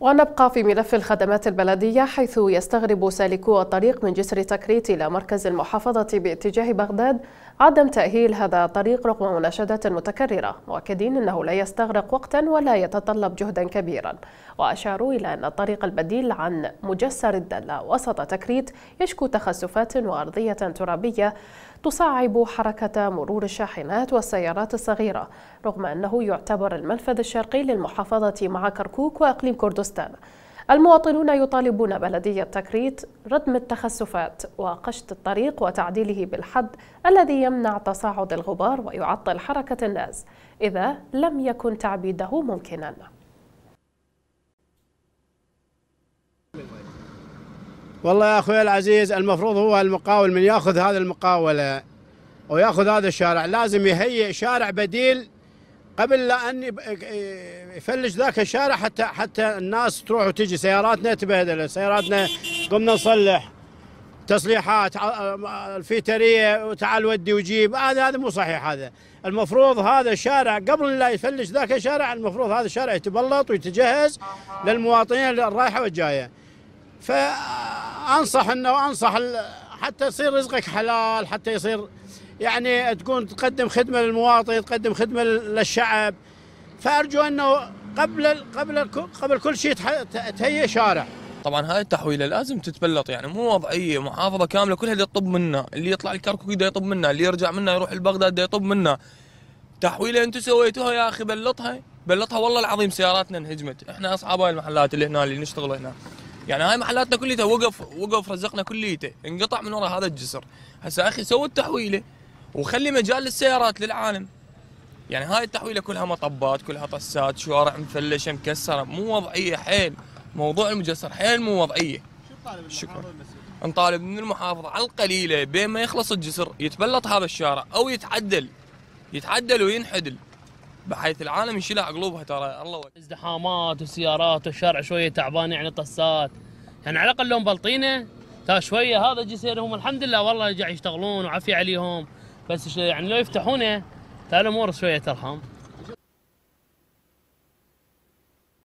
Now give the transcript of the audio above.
ونبقى في ملف الخدمات البلدية حيث يستغرب سالكو الطريق من جسر تكريت إلى مركز المحافظة باتجاه بغداد عدم تأهيل هذا الطريق رغم مناشدات متكررة مؤكدين أنه لا يستغرق وقتا ولا يتطلب جهدا كبيرا وأشاروا إلى أن الطريق البديل عن مجسر الدلة وسط تكريت يشكو تخسفات وأرضية ترابية تصعب حركة مرور الشاحنات والسيارات الصغيرة رغم أنه يعتبر المنفذ الشرقي للمحافظة مع كركوك وأقليم كردستان المواطنون يطالبون بلدية تكريت ردم التخسفات وقشط الطريق وتعديله بالحد الذي يمنع تصاعد الغبار ويعطل حركة الناس إذا لم يكن تعبيده ممكناً والله يا اخوي العزيز المفروض هو المقاول من ياخذ هذه المقاوله وياخذ هذا الشارع لازم يهيئ شارع بديل قبل لا ان يفلش ذاك الشارع حتى حتى الناس تروح وتجي سياراتنا تبهدل سياراتنا قمنا نصلح تصليحات الفيتريه وتعال ودي وجيب هذا هذا مو صحيح هذا المفروض هذا الشارع قبل لا يفلش ذاك الشارع المفروض هذا الشارع يتبلط ويتجهز للمواطنين الرايحه والجايه ف انصح انه انصح حتى يصير رزقك حلال حتى يصير يعني تكون تقدم خدمه للمواطن تقدم خدمه للشعب فارجو انه قبل قبل قبل كل شيء تهيئ شارع طبعا هاي التحويله لازم تتبلط يعني مو وضعيه محافظه كامله كلها اللي يطب منا اللي يطلع الكركوك دا يطب منا اللي يرجع منا يروح البغداد دا يطب منا تحويله انتم سويتوها يا اخي بلطها بلطها والله العظيم سياراتنا انهجمت احنا اصحاب هاي المحلات اللي هنا اللي نشتغل هنا يعني هاي محلاتنا كليتها وقف وقف رزقنا كليته انقطع من وراء هذا الجسر هسه اخي سوي التحويله وخلي مجال للسيارات للعالم يعني هاي التحويله كلها مطبات كلها طسات شوارع مفلشه مكسره مو وضعيه حيل موضوع المجسر حيل مو وضعيه شكرا نطالب من المحافظ على القليله بين ما يخلص الجسر يتبلط هذا الشارع او يتعدل يتعدل وينحدل بحيث العالم يشيلها عقلوبها ترى الله وكي. ازدحامات وسيارات والشارع شويه تعبان يعني طسات يعني على الاقل لهم بلطينه تا شويه هذا جسيرهم الحمد لله والله قاعد يشتغلون وعافيه عليهم بس يعني لو يفتحونه تا الامور شويه ترحم